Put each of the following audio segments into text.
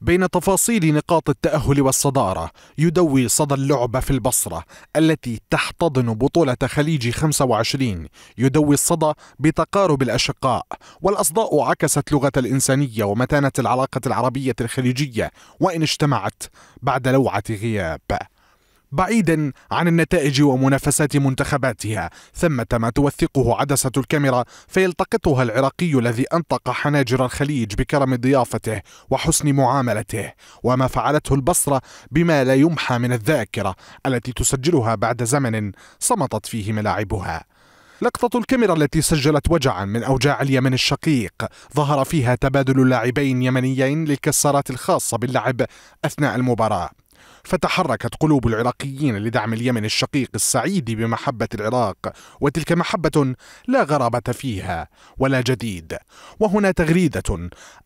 بين تفاصيل نقاط التأهل والصدارة يدوي صدى اللعبة في البصرة التي تحتضن بطولة خليج 25 يدوي الصدى بتقارب الأشقاء والأصداء عكست لغة الإنسانية ومتانة العلاقة العربية الخليجية وإن اجتمعت بعد لوعة غياب بعيدا عن النتائج ومنافسات منتخباتها ثمة ما توثقه عدسة الكاميرا فيلتقطها العراقي الذي أنطق حناجر الخليج بكرم ضيافته وحسن معاملته وما فعلته البصرة بما لا يمحى من الذاكرة التي تسجلها بعد زمن صمتت فيه ملاعبها لقطة الكاميرا التي سجلت وجعا من أوجاع اليمن الشقيق ظهر فيها تبادل لاعبين يمنيين للكسارات الخاصة باللعب أثناء المباراة فتحركت قلوب العراقيين لدعم اليمن الشقيق السعيد بمحبة العراق وتلك محبة لا غرابة فيها ولا جديد وهنا تغريدة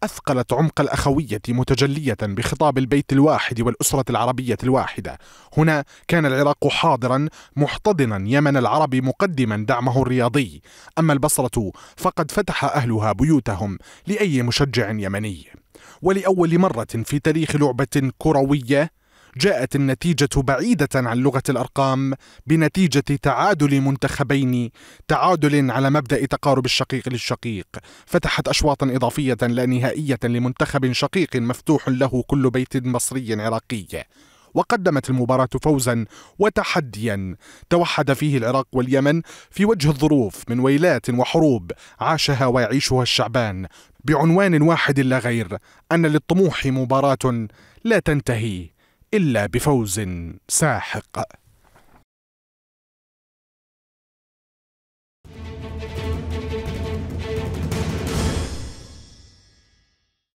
أثقلت عمق الأخوية متجلية بخطاب البيت الواحد والأسرة العربية الواحدة هنا كان العراق حاضرا محتضنا يمن العرب مقدما دعمه الرياضي أما البصرة فقد فتح أهلها بيوتهم لأي مشجع يمني ولأول مرة في تاريخ لعبة كروية جاءت النتيجة بعيدة عن لغة الأرقام بنتيجة تعادل منتخبين تعادل على مبدأ تقارب الشقيق للشقيق فتحت أشواطا إضافية لا نهائية لمنتخب شقيق مفتوح له كل بيت مصري عراقي وقدمت المباراة فوزا وتحديا توحد فيه العراق واليمن في وجه الظروف من ويلات وحروب عاشها ويعيشها الشعبان بعنوان واحد لا غير أن للطموح مباراة لا تنتهي إلا بفوز ساحق